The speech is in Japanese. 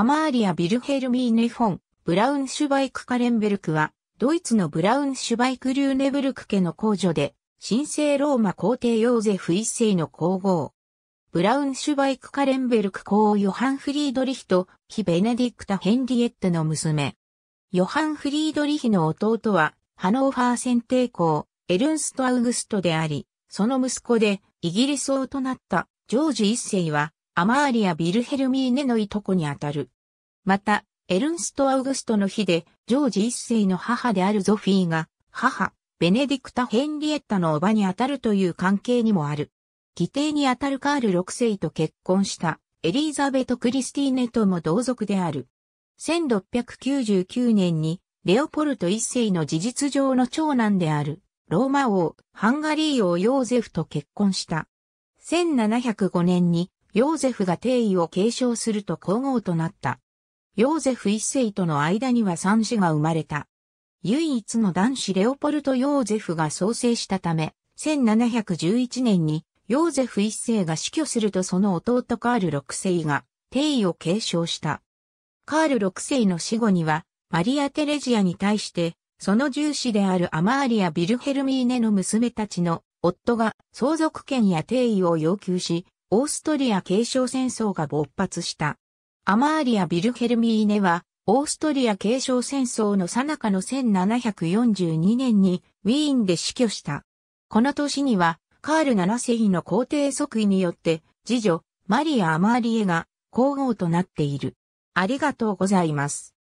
アマーリア・ビルヘルミーネ・フォン、ブラウンシュバイク・カレンベルクは、ドイツのブラウンシュバイク・リューネブルク家の工女で、神聖ローマ皇帝ヨーゼフ一世の皇后。ブラウンシュバイク・カレンベルク皇ヨハン・フリードリヒと、非ベネディクタ・ヘンリエットの娘。ヨハン・フリードリヒの弟は、ハノーファー選帝公、エルンスト・アウグストであり、その息子で、イギリス王となった、ジョージ一世は、アマーリア・ビルヘルミーネのいとこにあたる。また、エルンスト・アウグストの日で、ジョージ一世の母であるゾフィーが、母、ベネディクタ・ヘンリエッタの叔母にあたるという関係にもある。義弟にあたるカール6世と結婚したエリザベト・クリスティーネとも同族である。1699年にレオポルト一世の事実上の長男であるローマ王、ハンガリー王ヨーゼフと結婚した。1705年にヨーゼフが帝位を継承すると皇后となった。ヨーゼフ一世との間には三子が生まれた。唯一の男子レオポルト・ヨーゼフが創生したため、1711年にヨーゼフ一世が死去するとその弟カール六世が帝位を継承した。カール六世の死後には、マリア・テレジアに対して、その重視であるアマーリア・ビルヘルミーネの娘たちの夫が相続権や定位を要求し、オーストリア継承戦争が勃発した。アマーリア・ビルヘルミーネは、オーストリア継承戦争の最中の1742年にウィーンで死去した。この年には、カール7世の皇帝即位によって、次女、マリア・アマーリエが皇后となっている。ありがとうございます。